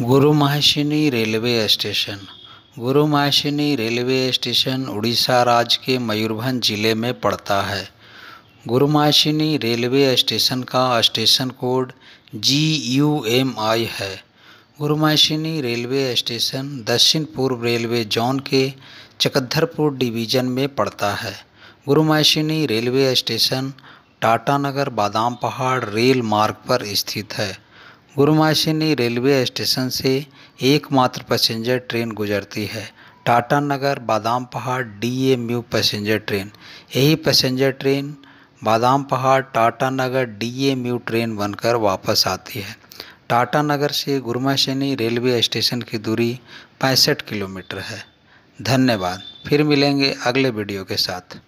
गुरु Mahashini railway station गुरु Mahashini railway station Orissa राज्य के मयूरभंज जिले में पड़ता है गुरु महाशिनी रेलवे स्टेशन का station code G U M I है गुरु महाशिनी रेलवे स्टेशन दक्षिण पूर्व रेलवे जोन के चकद्धरपुर डिवीज़न में पड़ता है गुरु महाशिनी रेलवे स्टेशन टाटानगर बादाम पहाड़ रेल मार्ग पर स्थित है गुरुमाशिनी रेलवे स्टेशन से एकमात्र पैसेंजर ट्रेन गुजरती है Tata Nagar Badam Pahar D M U passenger train यही passenger train Badam Pahar Tata Nagar D M U train बनकर वापस आती है टाटा नगर से गुरुमाशिनी रेलवे स्टेशन की दूरी पैंसठ किलोमीटर है धन्यवाद फिर मिलेंगे अगले वीडियो के साथ